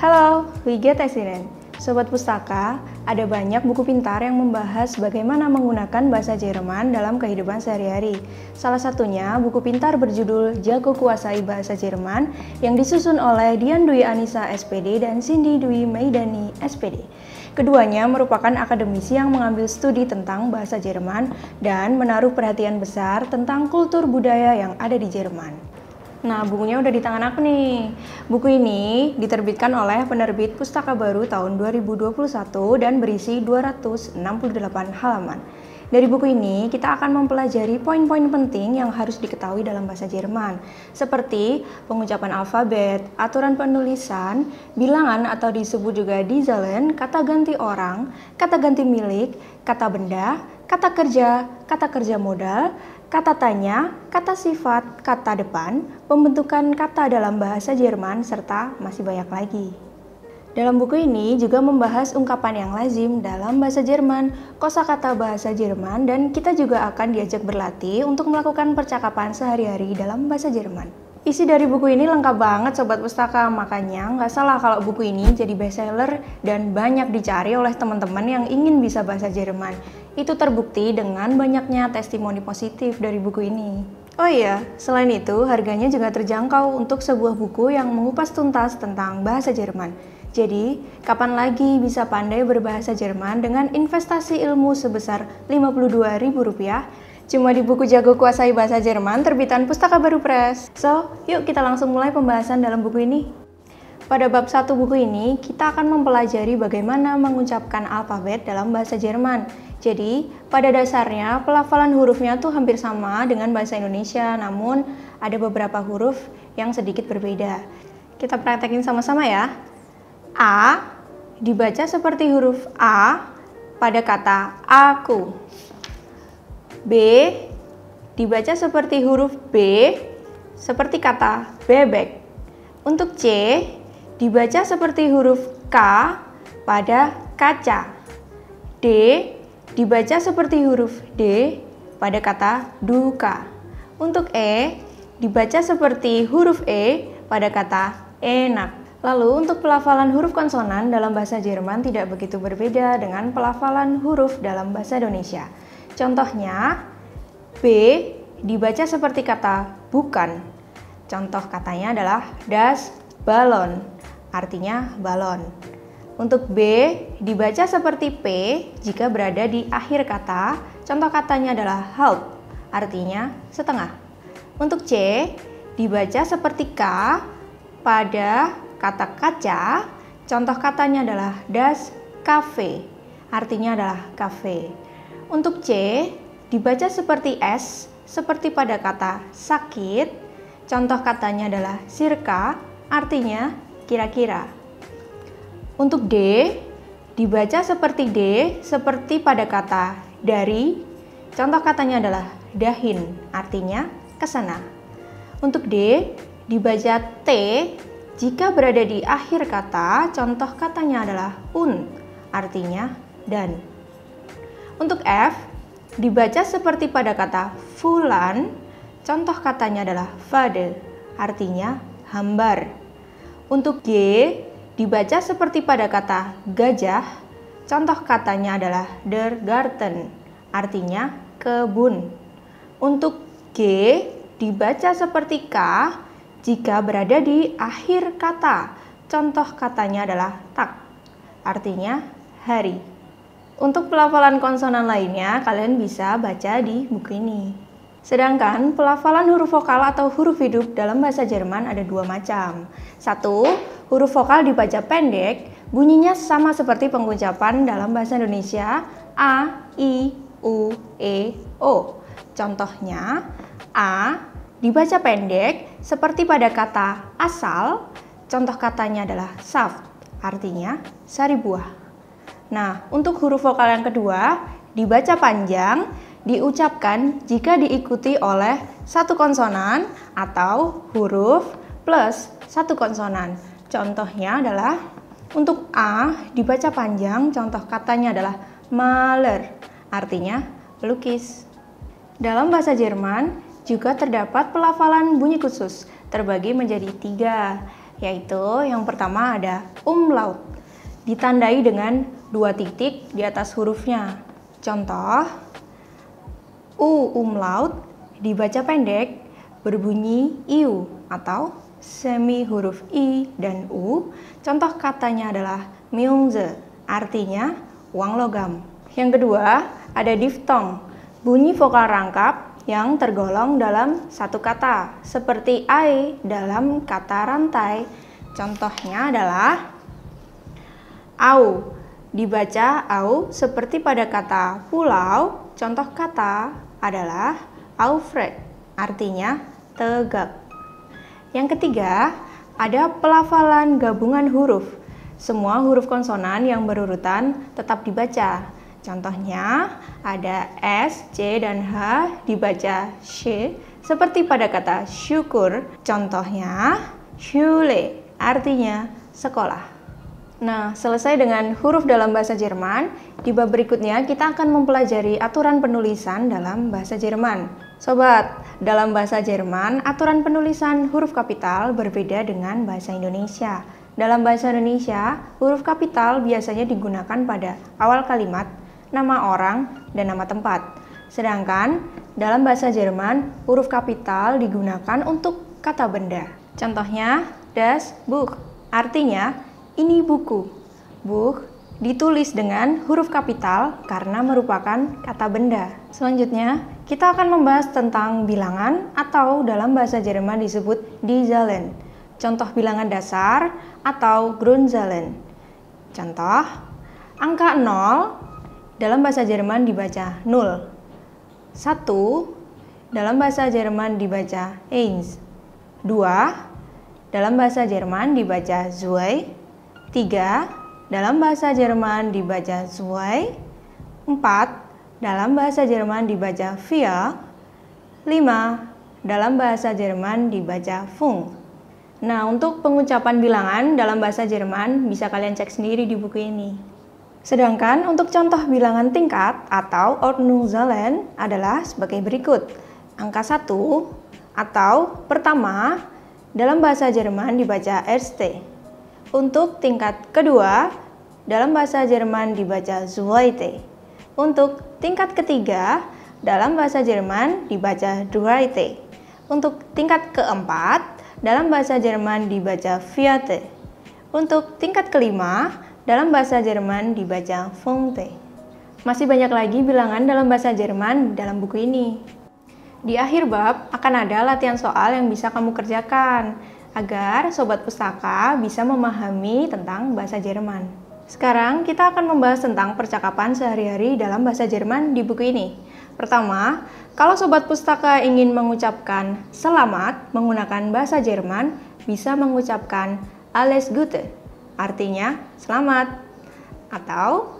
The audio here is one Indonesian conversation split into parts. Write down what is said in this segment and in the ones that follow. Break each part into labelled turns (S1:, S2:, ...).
S1: Halo, Wiget Excellent, Sobat Pustaka, ada banyak buku pintar yang membahas bagaimana menggunakan bahasa Jerman dalam kehidupan sehari-hari. Salah satunya buku pintar berjudul Jago Kuasai Bahasa Jerman yang disusun oleh Dian Dwi Anissa SPD dan Cindy Dwi Maidani SPD. Keduanya merupakan akademisi yang mengambil studi tentang bahasa Jerman dan menaruh perhatian besar tentang kultur budaya yang ada di Jerman. Nah, bukunya udah di tangan aku nih. Buku ini diterbitkan oleh penerbit Pustaka Baru tahun 2021 dan berisi 268 halaman. Dari buku ini, kita akan mempelajari poin-poin penting yang harus diketahui dalam bahasa Jerman, seperti pengucapan alfabet, aturan penulisan, bilangan atau disebut juga Dizelen, kata ganti orang, kata ganti milik, kata benda, kata kerja, kata kerja modal, Kata tanya, kata sifat, kata depan, pembentukan kata dalam bahasa Jerman, serta masih banyak lagi. Dalam buku ini juga membahas ungkapan yang lazim dalam bahasa Jerman, kosakata bahasa Jerman, dan kita juga akan diajak berlatih untuk melakukan percakapan sehari-hari dalam bahasa Jerman. Isi dari buku ini lengkap banget Sobat Pustaka, makanya nggak salah kalau buku ini jadi bestseller dan banyak dicari oleh teman-teman yang ingin bisa bahasa Jerman. Itu terbukti dengan banyaknya testimoni positif dari buku ini. Oh iya, selain itu harganya juga terjangkau untuk sebuah buku yang mengupas tuntas tentang bahasa Jerman. Jadi, kapan lagi bisa pandai berbahasa Jerman dengan investasi ilmu sebesar Rp52.000 cuma di buku Jago Kuasai Bahasa Jerman terbitan Pustaka Baru Press. So, yuk kita langsung mulai pembahasan dalam buku ini. Pada bab satu buku ini, kita akan mempelajari bagaimana mengucapkan alfabet dalam bahasa Jerman. Jadi, pada dasarnya pelafalan hurufnya tuh hampir sama dengan bahasa Indonesia, namun ada beberapa huruf yang sedikit berbeda. Kita praktekin sama-sama ya. A dibaca seperti huruf A pada kata aku. B dibaca seperti huruf B seperti kata bebek. Untuk C dibaca seperti huruf K pada kaca. D dibaca seperti huruf D pada kata duka. Untuk E dibaca seperti huruf E pada kata enak. Lalu untuk pelafalan huruf konsonan dalam bahasa Jerman tidak begitu berbeda dengan pelafalan huruf dalam bahasa Indonesia. Contohnya, B dibaca seperti kata bukan. Contoh katanya adalah das balon, artinya balon. Untuk B dibaca seperti P jika berada di akhir kata. Contoh katanya adalah halt, artinya setengah. Untuk C dibaca seperti K pada kata kaca. Contoh katanya adalah das cafe, artinya adalah kafe. Untuk C, dibaca seperti S, seperti pada kata sakit. Contoh katanya adalah sirka, artinya kira-kira. Untuk D, dibaca seperti D, seperti pada kata dari. Contoh katanya adalah dahin, artinya kesana. Untuk D, dibaca T, jika berada di akhir kata, contoh katanya adalah un, artinya dan. Untuk F, dibaca seperti pada kata fulan, contoh katanya adalah fadil, artinya hambar. Untuk G, dibaca seperti pada kata gajah, contoh katanya adalah der garten, artinya kebun. Untuk G, dibaca seperti K jika berada di akhir kata, contoh katanya adalah tak, artinya hari. Untuk pelafalan konsonan lainnya, kalian bisa baca di buku ini. Sedangkan pelafalan huruf vokal atau huruf hidup dalam bahasa Jerman ada dua macam. Satu, huruf vokal dibaca pendek, bunyinya sama seperti pengucapan dalam bahasa Indonesia A, I, U, E, O. Contohnya, A dibaca pendek seperti pada kata asal, contoh katanya adalah saft, artinya sari buah. Nah, untuk huruf vokal yang kedua, dibaca panjang, diucapkan jika diikuti oleh satu konsonan atau huruf plus satu konsonan. Contohnya adalah untuk A dibaca panjang, contoh katanya adalah maler, artinya lukis. Dalam bahasa Jerman juga terdapat pelafalan bunyi khusus, terbagi menjadi tiga, yaitu yang pertama ada umlaut, ditandai dengan dua titik di atas hurufnya. Contoh, U umlaut dibaca pendek berbunyi iu atau semi huruf i dan u. Contoh katanya adalah myungze, artinya uang logam. Yang kedua, ada diftong, bunyi vokal rangkap yang tergolong dalam satu kata, seperti ai dalam kata rantai. Contohnya adalah au. Dibaca au seperti pada kata pulau, contoh kata adalah aufrecht, artinya tegak. Yang ketiga, ada pelafalan gabungan huruf. Semua huruf konsonan yang berurutan tetap dibaca. Contohnya, ada S, C, dan H dibaca sh, seperti pada kata syukur. Contohnya, syule, artinya sekolah. Nah, selesai dengan huruf dalam bahasa Jerman, di bab berikutnya kita akan mempelajari aturan penulisan dalam bahasa Jerman. Sobat, dalam bahasa Jerman, aturan penulisan huruf kapital berbeda dengan bahasa Indonesia. Dalam bahasa Indonesia, huruf kapital biasanya digunakan pada awal kalimat, nama orang, dan nama tempat. Sedangkan dalam bahasa Jerman, huruf kapital digunakan untuk kata benda. Contohnya, das Buch. Artinya, ini buku. Book ditulis dengan huruf kapital karena merupakan kata benda. Selanjutnya, kita akan membahas tentang bilangan atau dalam bahasa Jerman disebut die Zahlen. Contoh bilangan dasar atau Grundzahlen. Contoh, angka 0 dalam bahasa Jerman dibaca 0. 1 dalam bahasa Jerman dibaca eins. 2 dalam bahasa Jerman dibaca zwei. 3. Dalam bahasa Jerman dibaca zwei. 4. Dalam bahasa Jerman dibaca via. 5. Dalam bahasa Jerman dibaca fung. Nah, untuk pengucapan bilangan dalam bahasa Jerman bisa kalian cek sendiri di buku ini. Sedangkan untuk contoh bilangan tingkat atau Ordnungszahlen adalah sebagai berikut. Angka 1 atau pertama dalam bahasa Jerman dibaca erste. Untuk tingkat kedua, dalam bahasa Jerman dibaca zweite. Untuk tingkat ketiga, dalam bahasa Jerman dibaca dreite. Untuk tingkat keempat, dalam bahasa Jerman dibaca vierte. Untuk tingkat kelima, dalam bahasa Jerman dibaca fungte. Masih banyak lagi bilangan dalam bahasa Jerman dalam buku ini. Di akhir bab akan ada latihan soal yang bisa kamu kerjakan agar sobat pustaka bisa memahami tentang bahasa Jerman. Sekarang kita akan membahas tentang percakapan sehari-hari dalam bahasa Jerman di buku ini. Pertama, kalau sobat pustaka ingin mengucapkan selamat menggunakan bahasa Jerman, bisa mengucapkan alles Gute, artinya selamat, atau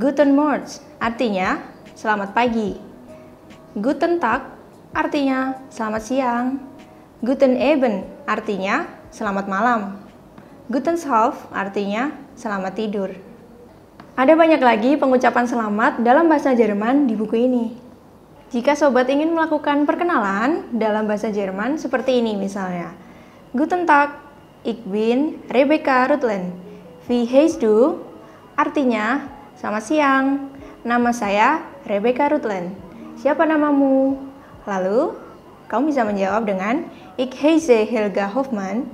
S1: Guten Morgen, artinya selamat pagi. Guten Tag, artinya selamat siang. Guten abend artinya selamat malam. Guten Schlaf artinya selamat tidur. Ada banyak lagi pengucapan selamat dalam bahasa Jerman di buku ini. Jika sobat ingin melakukan perkenalan dalam bahasa Jerman seperti ini misalnya. Guten Tag, ich bin Rebecca Rutland. Wie heißt du? Artinya, selamat siang. Nama saya Rebecca Rutland. Siapa namamu? Lalu, kamu bisa menjawab dengan Ich heiße Helga Hoffmann.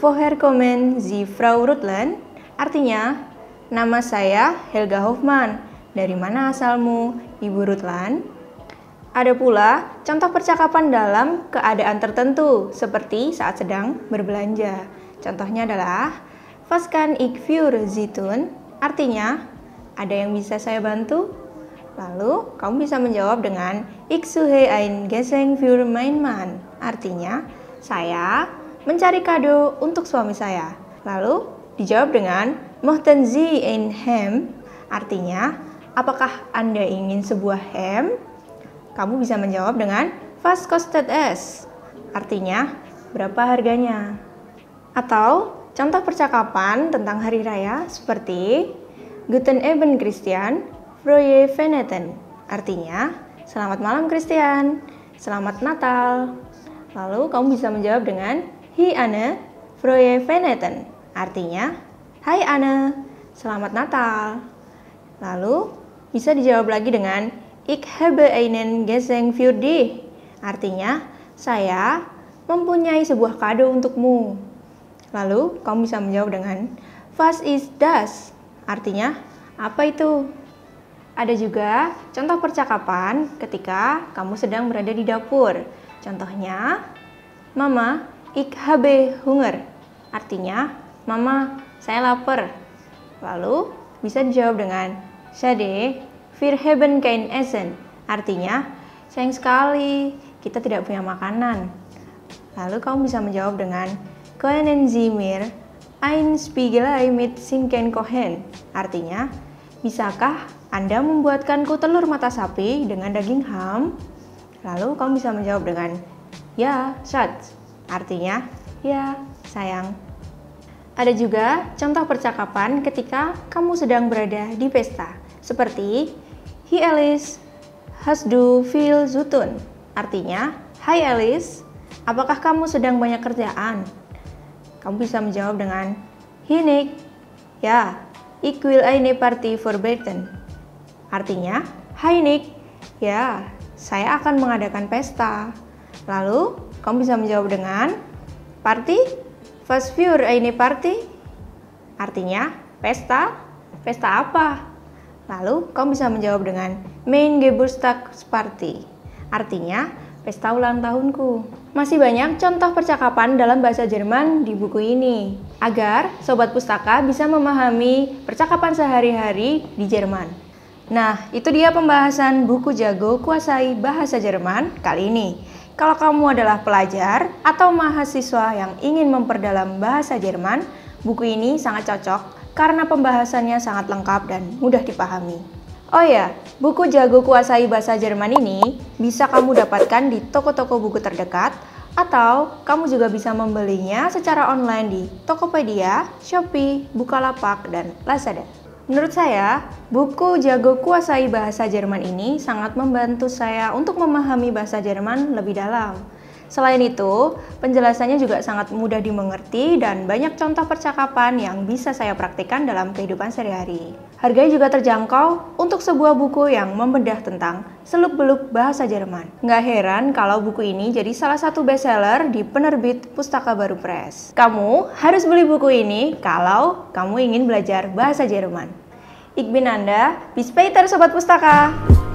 S1: Vorher kommen Sie Frau Rutland. Artinya, nama saya Helga Hoffmann. Dari mana asalmu, Ibu Rutland? Ada pula contoh percakapan dalam keadaan tertentu, seperti saat sedang berbelanja. Contohnya adalah, Was kann ich für Sie tun? Artinya, ada yang bisa saya bantu? Lalu, kamu bisa menjawab dengan Ich suche ein Geschenk für mein Mann. Artinya, saya mencari kado untuk suami saya. Lalu dijawab dengan Mohtenzi in hem, artinya apakah Anda ingin sebuah hem? Kamu bisa menjawab dengan Fast costed S artinya berapa harganya? Atau contoh percakapan tentang hari raya seperti Guten Eben Christian, Frohe Veneten, artinya Selamat malam Christian, Selamat Natal. Lalu kamu bisa menjawab dengan Hi Anne, Froye Veneten. Artinya, Hai Anne, selamat Natal. Lalu bisa dijawab lagi dengan Ik habe einen geseng für dich. Artinya, saya mempunyai sebuah kado untukmu. Lalu kamu bisa menjawab dengan Was ist das? Artinya, apa itu? Ada juga contoh percakapan ketika kamu sedang berada di dapur. Contohnya, Mama, ik habe hunger. Artinya, Mama, saya lapar. Lalu, bisa dijawab dengan Sade, wir haben kein Essen. Artinya, sayang sekali, kita tidak punya makanan. Lalu kamu bisa menjawab dengan Koenen zimir, ein Spiegelei mit Sinken kohen? Artinya, bisakah Anda membuatkanku telur mata sapi dengan daging ham? Lalu kamu bisa menjawab dengan ya, Shat. Artinya, ya, sayang. Ada juga contoh percakapan ketika kamu sedang berada di pesta, seperti Hi Alice, has do feel zutun. Artinya, Hai Alice, apakah kamu sedang banyak kerjaan? Kamu bisa menjawab dengan Hi Nick, ya, ik will eine party for Britain. Artinya, Hai Nick, ya, saya akan mengadakan pesta. Lalu, kamu bisa menjawab dengan party, first view eh, ini party. Artinya, pesta, pesta apa? Lalu, kamu bisa menjawab dengan main Party. Artinya, pesta ulang tahunku. Masih banyak contoh percakapan dalam bahasa Jerman di buku ini, agar sobat pustaka bisa memahami percakapan sehari-hari di Jerman. Nah, itu dia pembahasan buku Jago Kuasai Bahasa Jerman kali ini. Kalau kamu adalah pelajar atau mahasiswa yang ingin memperdalam bahasa Jerman, buku ini sangat cocok karena pembahasannya sangat lengkap dan mudah dipahami. Oh ya, buku Jago Kuasai Bahasa Jerman ini bisa kamu dapatkan di toko-toko buku terdekat atau kamu juga bisa membelinya secara online di Tokopedia, Shopee, Bukalapak, dan Lazada. Menurut saya, buku Jago Kuasai Bahasa Jerman ini sangat membantu saya untuk memahami bahasa Jerman lebih dalam. Selain itu, penjelasannya juga sangat mudah dimengerti dan banyak contoh percakapan yang bisa saya praktikkan dalam kehidupan sehari-hari. Harganya juga terjangkau untuk sebuah buku yang membedah tentang seluk-beluk bahasa Jerman. Nggak heran kalau buku ini jadi salah satu bestseller di penerbit Pustaka Baru Press. Kamu harus beli buku ini kalau kamu ingin belajar bahasa Jerman. Ik bin Anda, Bis Peter Sobat Pustaka.